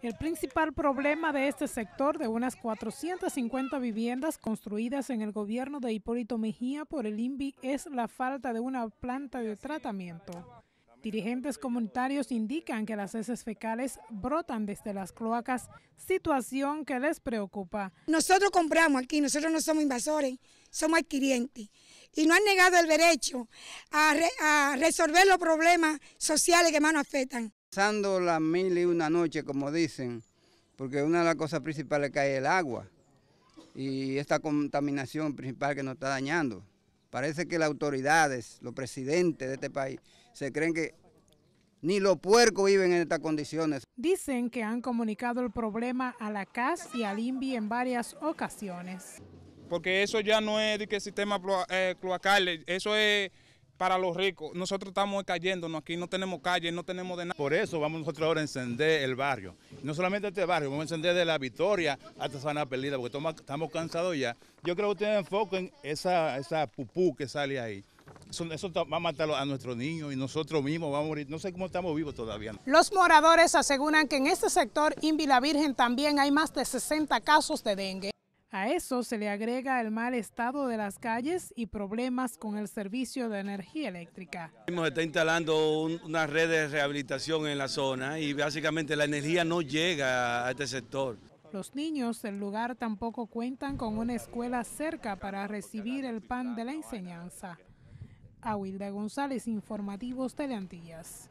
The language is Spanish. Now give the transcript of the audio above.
El principal problema de este sector de unas 450 viviendas construidas en el gobierno de Hipólito Mejía por el INVI es la falta de una planta de tratamiento. Dirigentes comunitarios indican que las heces fecales brotan desde las cloacas, situación que les preocupa. Nosotros compramos aquí, nosotros no somos invasores, somos adquirientes. Y no han negado el derecho a, a resolver los problemas sociales que más nos afectan. Pasando las mil y una noche, como dicen, porque una de las cosas principales que hay es el agua y esta contaminación principal que nos está dañando. Parece que las autoridades, los presidentes de este país, se creen que ni los puercos viven en estas condiciones. Dicen que han comunicado el problema a la CAS y al INVI en varias ocasiones. Porque eso ya no es de que sistema eh, cloacal, eso es para los ricos. Nosotros estamos cayéndonos aquí, no tenemos calle, no tenemos de nada. Por eso vamos nosotros ahora a encender el barrio. No solamente este barrio, vamos a encender de la Victoria hasta Sana porque estamos cansados ya. Yo creo que ustedes enfoquen esa, esa pupú que sale ahí. Eso, va a matar a nuestros niños y nosotros mismos vamos a morir. No sé cómo estamos vivos todavía. Los moradores aseguran que en este sector, Invi la Virgen, también hay más de 60 casos de dengue. A eso se le agrega el mal estado de las calles y problemas con el servicio de energía eléctrica. Se está instalando una red de rehabilitación en la zona y básicamente la energía no llega a este sector. Los niños del lugar tampoco cuentan con una escuela cerca para recibir el pan de la enseñanza. A Wilda González, Informativos Teleantillas.